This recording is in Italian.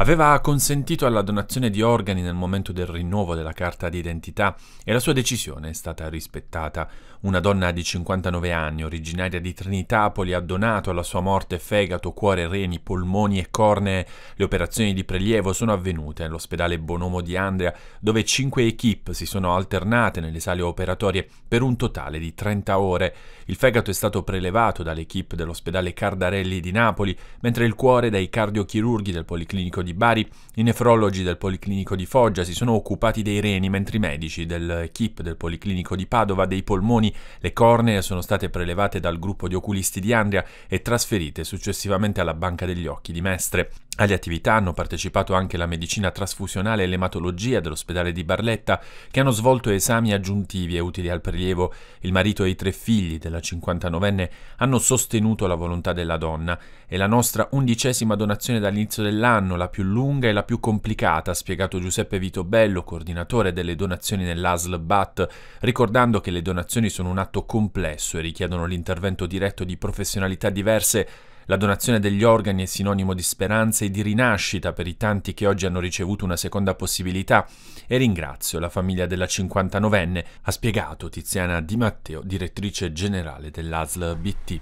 Aveva consentito alla donazione di organi nel momento del rinnovo della carta d'identità e la sua decisione è stata rispettata. Una donna di 59 anni, originaria di Trinitapoli, ha donato alla sua morte fegato, cuore, reni, polmoni e cornee. Le operazioni di prelievo sono avvenute all'ospedale Bonomo di Andrea, dove cinque equip si sono alternate nelle sale operatorie per un totale di 30 ore. Il fegato è stato prelevato dall'equipe dell'ospedale Cardarelli di Napoli, mentre il cuore dai cardiochirurghi del Policlinico di di Bari, i nefrologi del Policlinico di Foggia si sono occupati dei reni, mentre i medici dell'equipe del Policlinico di Padova dei polmoni, le cornee sono state prelevate dal gruppo di oculisti di Andria e trasferite successivamente alla Banca degli Occhi di Mestre. Alle attività hanno partecipato anche la medicina trasfusionale e l'ematologia dell'ospedale di Barletta, che hanno svolto esami aggiuntivi e utili al prelievo. Il marito e i tre figli della 59enne hanno sostenuto la volontà della donna. È la nostra undicesima donazione dall'inizio dell'anno, la più lunga e la più complicata, ha spiegato Giuseppe Vitobello, coordinatore delle donazioni nell'ASL BAT, ricordando che le donazioni sono un atto complesso e richiedono l'intervento diretto di professionalità diverse la donazione degli organi è sinonimo di speranza e di rinascita per i tanti che oggi hanno ricevuto una seconda possibilità e ringrazio la famiglia della 59enne, ha spiegato Tiziana Di Matteo, direttrice generale dell'ASL BT.